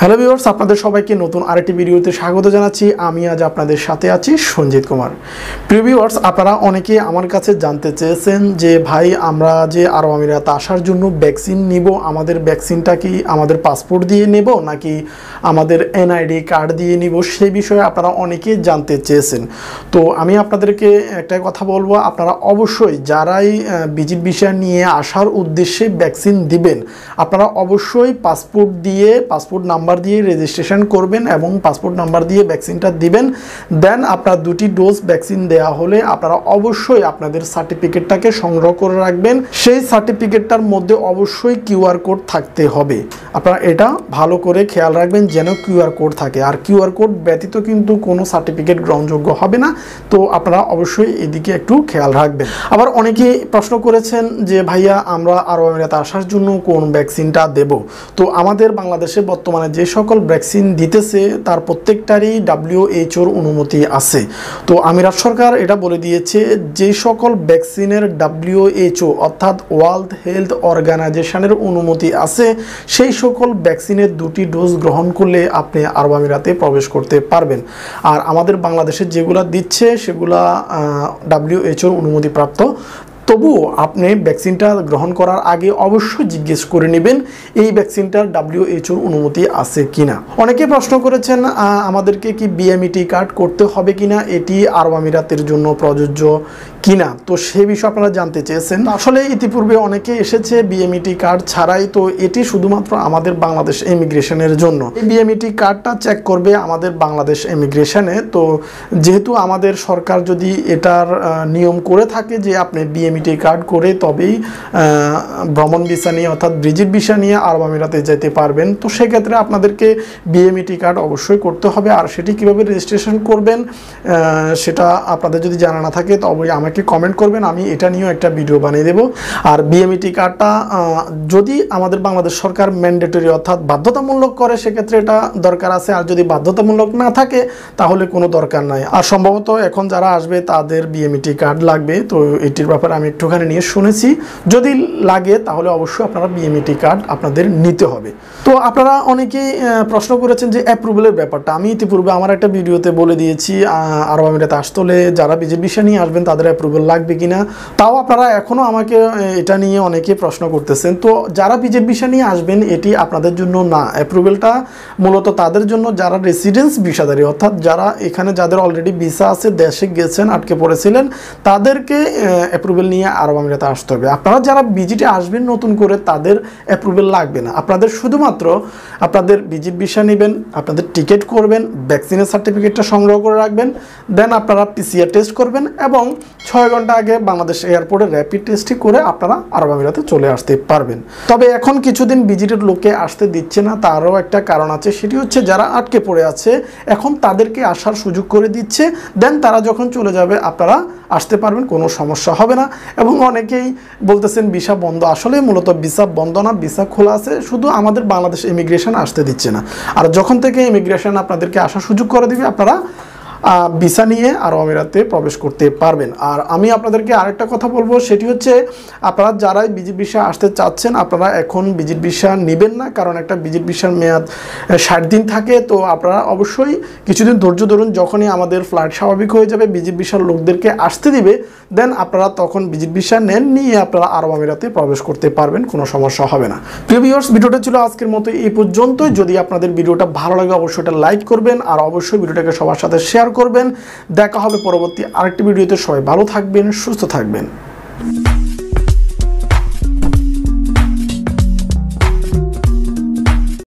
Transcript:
hello viewers আপনাদের সবাইকে নতুন আরেকটি ভিডিওতে স্বাগত জানাচ্ছি আমি আজ আপনাদের সাথে আছি সঞ্জিত কুমার প্রিয় ভিউয়ার্স আপনারা অনেকে আমার কাছে জানতে চেয়েছেন যে ভাই আমরা যে আরও আমিরাত আসার জন্য ভ্যাকসিন নিব আমাদের ভ্যাকসিনটা কি আমাদের পাসপোর্ট দিয়ে নেব নাকি আমাদের এনআইডি কার্ড দিয়ে নিব সেই বিষয়ে আপনারা অনেকেই জানতে চেয়েছেন তো আমি আপনাদেরকে একটা কথা বলবো আপনারা অবশ্যই যারাই বিজিট বিষয় নিয়ে আসার উদ্দেশ্যে ভ্যাকসিন দিবেন আপনারা অবশ্যই পাসপোর্ট দিয়ে পাসপোর্ট নাম্বার নাম্বার দিয়ে রেজিস্ট্রেশন করবেন এবং পাসপোর্ট নাম্বার দিয়ে ভ্যাকসিনটা দিবেন দেন আপনার দুটি ডোজ ভ্যাকসিন দেয়া হলে আপনারা অবশ্যই আপনাদের সার্টিফিকেটটাকে সংগ্রহ করে রাখবেন সেই সার্টিফিকেটটার মধ্যে অবশ্যই কিউআর কোড থাকতে হবে আপনারা এটা ভালো করে খেয়াল রাখবেন যেন কিউআর কোড থাকে আর কিউআর কোড ব্যতীত কিন্তু কোনো সার্টিফিকেট গ্রহণযোগ্য হবে না তো আপনারা অবশ্যই এদিকে একটু খেয়াল রাখবেন আবার অনেকে প্রশ্ন করেছেন যে ভাইয়া আমরা আরও আমিরাতে আসার জন্য কোন ভ্যাকসিনটা দেব তো আমাদের বাংলাদেশে বর্তমানে যে সকল ভ্যাকসিন দিতেছে তার প্রত্যেকটারই ডাব্লিউএইচওর অনুমতি আছে তো আমিরাত সরকার এটা বলে দিয়েছে যে সকল ভ্যাকসিনের ডাব্লিউএইচও অর্থাৎ ওয়ার্ল্ড হেলথ অর্গানাইজেশনের অনুমতি আছে সেই সকল ভ্যাকসিনের দুটি ডোজ গ্রহণ করলে আপনি আরব আমিরাতে প্রবেশ করতে পারবেন আর আমাদের বাংলাদেশে যেগুলো দিচ্ছে সেগুলা ডাব্লিউএইচওর অনুমতিপ্রাপ্ত তবুও আপনি ভ্যাকসিনটা গ্রহণ করার আগে অবশ্যই জিজ্ঞেস করে নেবেন এই ভ্যাকসিনটার ডাব্লিউএইচওর অনুমতি আছে কিনা অনেকে প্রশ্ন করেছেন আমাদেরকে কি বিএমইটি কার্ড e করতে হবে কিনা এটি আরব আমিরাতের জন্য প্রযোজ্য কিনা তো সে বিষয়ে আপনারা জানতে চেয়েছেন আসলে ইতিপূর্বে অনেকে এসেছে বিএমইটি কার্ড e ছাড়াই তো এটি শুধুমাত্র আমাদের বাংলাদেশ ইমিগ্রেশনের জন্য এই বিএমইটি কার্ডটা চেক করবে আমাদের বাংলাদেশ ইমিগ্রেশনে তো যেহেতু আমাদের সরকার যদি এটার নিয়ম করে থাকে যে আপনি বিএমই কমিটি কার্ড করে তবেই ভ্রমণ ভিসা নিয়ে অর্থাৎ ব্রিজিট ভিসা নিয়ে আরব আমিরাতে যেতে পারবেন তো সেক্ষেত্রে আপনাদেরকে বিএমইটি কার্ড e অবশ্যই করতে হবে আর সেটি কিভাবে রেজিস্ট্রেশন করবেন সেটা আপনাদের যদি জানা না থাকে তবে আমাকে কমেন্ট করবেন আমি এটা নিয়েও একটা ভিডিও বানিয়ে দেব আর বিএমইটি কার্ডটা e যদি আমাদের বাংলাদেশ সরকার ম্যান্ডেটরি অর্থাৎ বাধ্যতামূলক করে সেক্ষেত্রে এটা দরকার আছে আর যদি বাধ্যতামূলক না থাকে তাহলে কোনো দরকার নাই আর সম্ভবত এখন যারা আসবে তাদের বিএমইটি কার্ড e লাগবে তো এটির ব্যাপারে আমি একটুখানি নিয়ে শুনেছি যদি লাগে তাহলে অবশ্যই আপনারা বিএমইটি কার্ড e আপনাদের নিতে হবে তো আপনারা অনেকেই প্রশ্ন করেছেন যে অ্যাপ্রুভেলের ব্যাপারটা আমি ইতিপূর্বে আমার একটা ভিডিওতে বলে দিয়েছি আরব আমিরাতে আসতলে যারা বিজেপি বিষয় নিয়ে আসবেন তাদের অ্যাপ্রুভেল লাগবে কি না তাও আপনারা এখনও আমাকে এটা নিয়ে অনেকে প্রশ্ন করতেছেন তো যারা বিজেপি বিষয় নিয়ে আসবেন এটি আপনাদের জন্য না অ্যাপ্রুভেলটা মূলত তাদের জন্য যারা রেসিডেন্স ভিসাধারী অর্থাৎ যারা এখানে যাদের অলরেডি ভিসা আছে দেশে গেছেন আটকে পড়েছিলেন তাদেরকে অ্যাপ্রুভেল নিয়ে নিয়ে আরব আমিরাতে আসতে হবে আপনারা যারা বিজিটি আসবেন নতুন করে তাদের অ্যাপ্রুভেল লাগবে না আপনাদের শুধুমাত্র আপনাদের বিজিট ভিসা নেবেন আপনাদের টিকিট করবেন ভ্যাকসিনের সার্টিফিকেটটা সংগ্রহ করে রাখবেন দেন আপনারা পিসিআর টেস্ট করবেন এবং ছয় ঘন্টা আগে বাংলাদেশ এয়ারপোর্টে র্যাপিড টেস্টই করে আপনারা আরব আমিরাতে চলে আসতে পারবেন তবে এখন কিছুদিন বিজিটের লোকে আসতে দিচ্ছে না তারও একটা কারণ আছে সেটি হচ্ছে যারা আটকে পড়ে আছে এখন তাদেরকে আসার সুযোগ করে দিচ্ছে দেন তারা যখন চলে যাবে আপনারা আসতে পারবেন কোনো সমস্যা হবে না এবং অনেকেই বলতেছেন ভিসা বন্ধ আসলে মূলত ভিসা বন্ধ না ভিসা খোলা আছে শুধু আমাদের বাংলাদেশ ইমিগ্রেশন আসতে দিচ্ছে না আর যখন থেকে ইমিগ্রেশন আপনাদেরকে আসার সুযোগ করে দিবে আপনারা ভিসা নিয়ে আরও আমিরাতে প্রবেশ করতে পারবেন আর আমি আপনাদেরকে আরেকটা কথা বলবো সেটি হচ্ছে আপনারা যারাই ভিজিট ভিসা আসতে চাচ্ছেন আপনারা এখন ভিজিট ভিসা নেবেন না কারণ একটা ভিজিট ভিসার মেয়াদ ষাট দিন থাকে তো আপনারা অবশ্যই কিছুদিন ধৈর্য ধরুন যখনই আমাদের ফ্লাইট স্বাভাবিক হয়ে যাবে ভিজিট ভিসার লোকদেরকে আসতে দিবে দেন আপনারা তখন ভিজিট ভিসা নেন নিয়ে আপনারা আরব আমিরাতে প্রবেশ করতে পারবেন কোনো সমস্যা হবে না প্রিয় ভিউয়ার্স ভিডিওটা ছিল আজকের মতো এই পর্যন্তই যদি আপনাদের ভিডিওটা ভালো লাগে অবশ্যই এটা লাইক করবেন আর অবশ্যই ভিডিওটাকে সবার সাথে শেয়ার শেয়ার করবেন দেখা হবে পরবর্তী আরেকটি ভিডিওতে সবাই ভালো থাকবেন সুস্থ থাকবেন